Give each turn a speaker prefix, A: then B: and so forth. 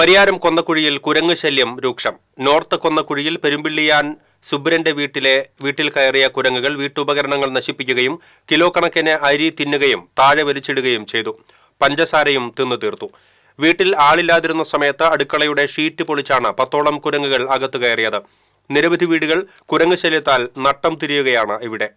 A: പരിയാരം കൊന്നക്കുഴിയിൽ കുരങ്ങ് ശല്യം രൂക്ഷം നോർത്ത് കൊന്നക്കുഴിയിൽ പെരുമ്പിള്ളിയാൻ സുബ്രന്റെ വീട്ടിലെ വീട്ടിൽ കയറിയ കുരങ്ങുകൾ വീട്ടുപകരണങ്ങൾ നശിപ്പിക്കുകയും കിലോ കണക്കിന് അരി തിന്നുകയും താഴെ വലിച്ചിടുകയും ചെയ്തു പഞ്ചസാരയും തിന്നു തീർത്തു വീട്ടിൽ ആളില്ലാതിരുന്ന സമയത്ത് അടുക്കളയുടെ ഷീറ്റ് പൊളിച്ചാണ് പത്തോളം കുരങ്ങുകൾ അകത്തു കയറിയത് നിരവധി വീടുകൾ കുരങ്ങ് ശല്യത്താൽ നട്ടം തിരിയുകയാണ് ഇവിടെ